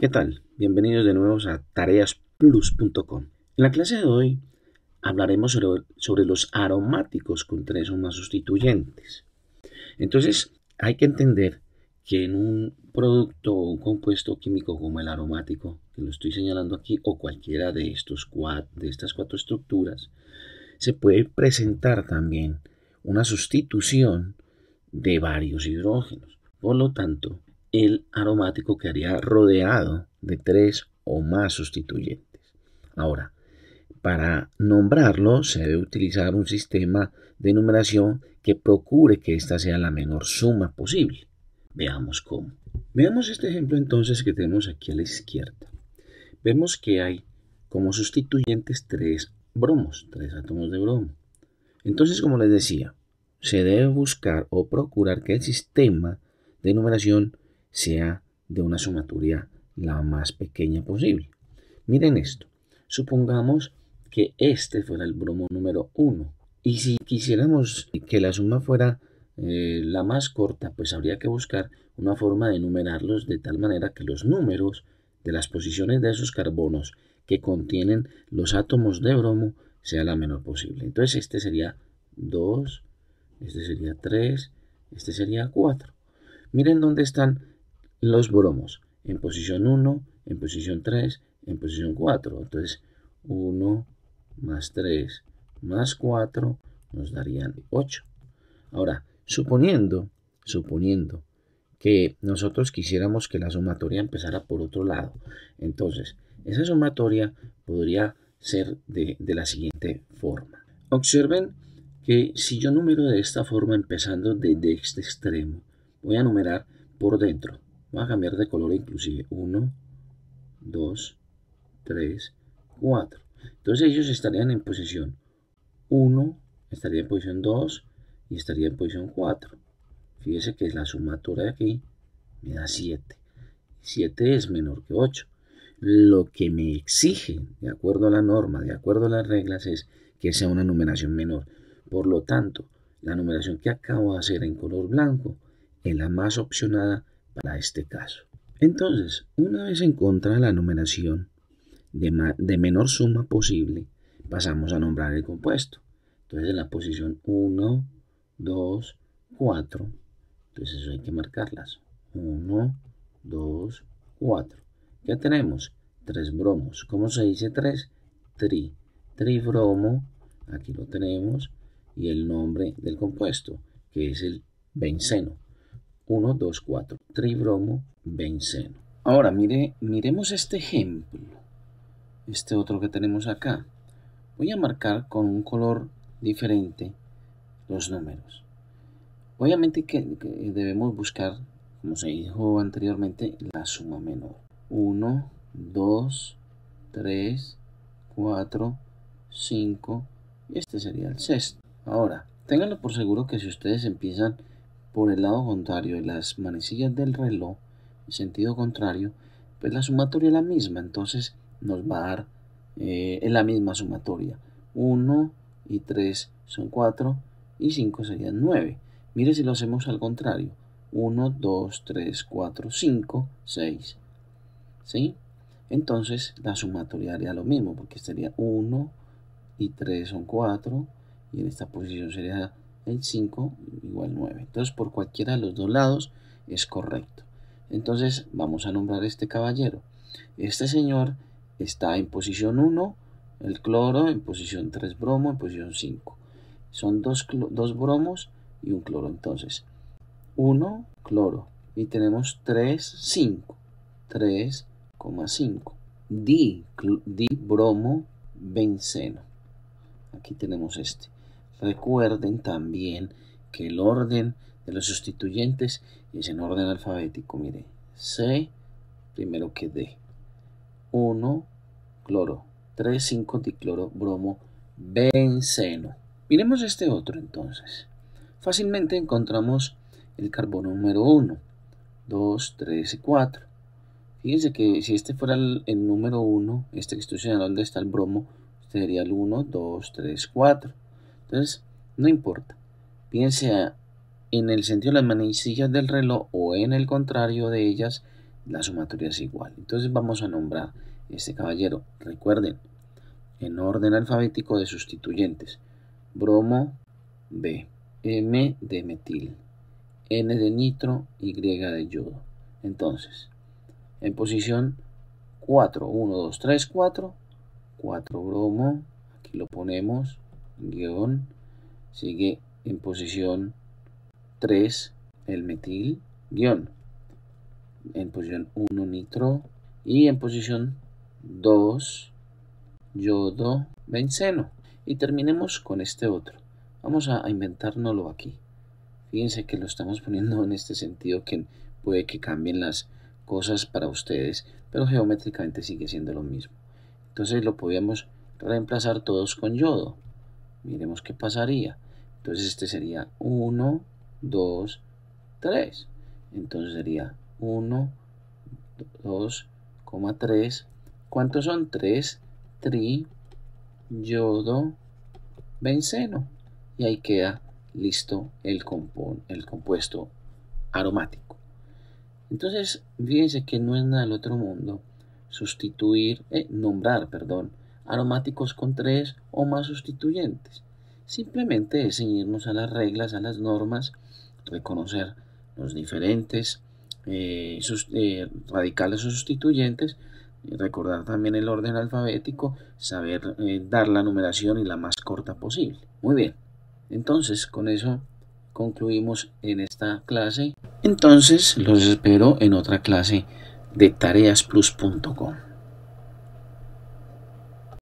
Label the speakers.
Speaker 1: ¿Qué tal? Bienvenidos de nuevo a tareasplus.com. En la clase de hoy hablaremos sobre, los aromáticos con tres o más sustituyentes. Entonces, hay que entender que en un producto o un compuesto químico como el aromático, que lo estoy señalando aquí, o cualquiera de, estos de estas cuatro estructuras, se puede presentar también una sustitución de varios hidrógenos. Por lo tanto, el aromático quedaría rodeado de tres o más sustituyentes. Ahora, para nombrarlo se debe utilizar un sistema de numeración que procure que ésta sea la menor suma posible. Veamos cómo. Veamos este ejemplo entonces que tenemos aquí a la izquierda. Vemos que hay como sustituyentes tres bromos, tres átomos de bromo. Entonces, como les decía, se debe buscar o procurar que el sistema de numeración sea de una sumatoria la más pequeña posible. Miren esto. Supongamos que este fuera el bromo número 1. Y si quisiéramos que la suma fuera eh, la más corta, pues habría que buscar una forma de numerarlos de tal manera que los números de las posiciones de esos carbonos que contienen los átomos de bromo sea la menor posible. Entonces este sería 2, este sería 3, este sería 4. Miren dónde están los bromos en posición 1, en posición 3, en posición 4. Entonces 1 más 3 más 4 nos darían 8. Ahora, suponiendo, suponiendo que nosotros quisiéramos que la sumatoria empezara por otro lado, entonces esa sumatoria podría ser de, de la siguiente forma. Observen que si yo número de esta forma empezando desde este extremo, voy a numerar por dentro Vamos a cambiar de color inclusive. 1, 2, 3, 4. Entonces ellos estarían en posición 1, estaría en posición 2 y estaría en posición 4. Fíjese que la sumatura de aquí me da 7. 7 es menor que 8. Lo que me exige, de acuerdo a la norma, de acuerdo a las reglas, es que sea una numeración menor. Por lo tanto, la numeración que acabo de hacer en color blanco es la más opcionada para este caso. Entonces, una vez encontrada la numeración de, menor suma posible, pasamos a nombrar el compuesto. Entonces, en la posición 1, 2, 4, entonces eso hay que marcarlas. 1, 2, 4. Ya tenemos tres bromos. ¿Cómo se dice tres? Tri. Tribromo, aquí lo tenemos, y el nombre del compuesto, que es el benceno. 1, 2, 4, tribromo benceno. Ahora mire, miremos este ejemplo, este otro que tenemos acá. Voy a marcar con un color diferente los números. Obviamente que, debemos buscar, como se dijo anteriormente, la suma menor. 1, 2, 3, 4, 5 y este sería el sexto. Ahora, ténganlo por seguro que si ustedes empiezan por el lado contrario de las manecillas del reloj, en sentido contrario, pues la sumatoria es la misma, entonces nos va a dar, eh, la misma sumatoria. 1 y 3 son 4 y 5 serían 9. Mire si lo hacemos al contrario. 1, 2, 3, 4, 5, 6. ¿Sí? Entonces la sumatoria haría lo mismo, porque sería 1 y 3 son 4, y en esta posición sería el 5 igual 9. Entonces por cualquiera de los dos lados es correcto. Entonces vamos a nombrar este caballero. Este señor está en posición 1, el cloro, en posición 3 bromo, en posición 5. Son dos, dos bromos y un cloro. Entonces 1, cloro. Y tenemos 3, 5. 3,5. Di, di bromo benceno. Aquí tenemos este. Recuerden también que el orden de los sustituyentes es en orden alfabético. Mire, C primero que D. 1 cloro, 3, 5 dicloro, bromo, benceno. Miremos este otro entonces. Fácilmente encontramos el carbono número 1, 2, 3 y 4. Fíjense que si este fuera el, número 1, este que estoy señalando, donde está el bromo, sería el 1, 2, 3, 4. Entonces, no importa. Piense en el sentido de las manecillas del reloj o en el contrario de ellas, la sumatoria es igual. Entonces vamos a nombrar este caballero. Recuerden, en orden alfabético de sustituyentes. Bromo, B. M de metil. N de nitro, Y de yodo. Entonces, en posición 4, 1, 2, 3, 4. 4 bromo, aquí lo ponemos guión, sigue en posición 3 el metil, guión, en posición 1 nitro y en posición 2 yodo benceno. Y terminemos con este otro. Vamos a inventárnoslo aquí. Fíjense que lo estamos poniendo en este sentido que puede que cambien las cosas para ustedes, pero geométricamente sigue siendo lo mismo. Entonces lo podríamos reemplazar todos con yodo. Miremos qué pasaría. Entonces este sería 1, 2, 3. Entonces sería 1, 2, 3, ¿Cuántos son? 3 tri yodo benceno. Y ahí queda listo el, el compuesto aromático. Entonces, fíjense que no es nada del otro mundo sustituir, eh, nombrar, perdón, aromáticos con tres o más sustituyentes. Simplemente es ceñirnos a las reglas, a las normas, reconocer los diferentes eh, eh, radicales o sustituyentes, recordar también el orden alfabético, saber eh, dar la numeración y la más corta posible. Muy bien, entonces con eso concluimos en esta clase. Entonces los espero en otra clase de tareasplus.com.